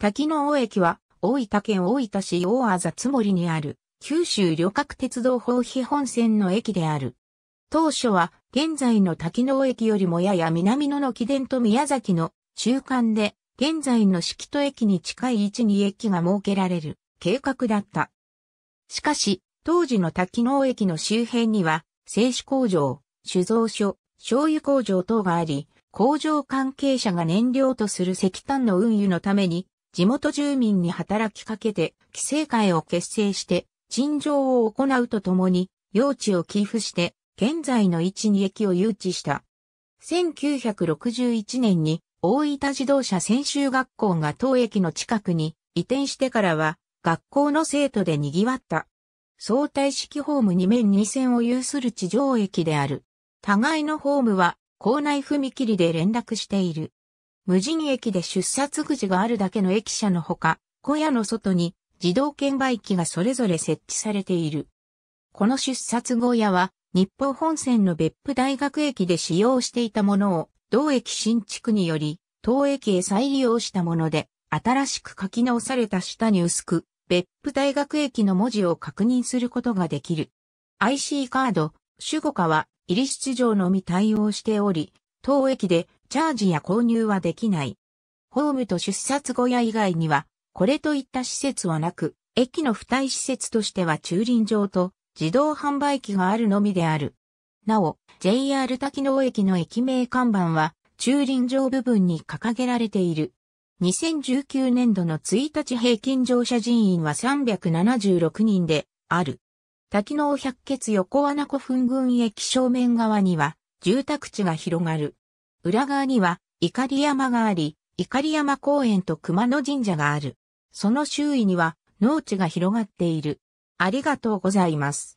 滝の尾駅は、大分県大分市大あざつ森にある、九州旅客鉄道法費本線の駅である。当初は、現在の滝の尾駅よりもやや南野の木伝と宮崎の中間で、現在の敷戸駅に近い位置に駅が設けられる計画だった。しかし、当時の滝能駅の周辺には、製紙工場、酒造所、醤油工場等があり、工場関係者が燃料とする石炭の運輸のために、地元住民に働きかけて、規制会を結成して、陳情を行うとともに、用地を寄付して、現在の位置に駅を誘致した。1961年に大分自動車専修学校が当駅の近くに移転してからは学校の生徒で賑わった。相対式ホーム2面2線を有する地上駅である。互いのホームは校内踏切で連絡している。無人駅で出札口があるだけの駅舎のほか、小屋の外に自動券売機がそれぞれ設置されている。この出札小屋は、日報本線の別府大学駅で使用していたものを、同駅新築により、当駅へ再利用したもので、新しく書き直された下に薄く、別府大学駅の文字を確認することができる。IC カード、主語化は、入り出場のみ対応しており、当駅でチャージや購入はできない。ホームと出札小屋以外には、これといった施設はなく、駅の付帯施設としては駐輪場と自動販売機があるのみである。なお、JR 滝野駅の駅名看板は、駐輪場部分に掲げられている。2019年度の1日平均乗車人員は376人である。滝野百穴横穴古墳群駅正面側には住宅地が広がる。裏側には、碇山があり、碇山公園と熊野神社がある。その周囲には、農地が広がっている。ありがとうございます。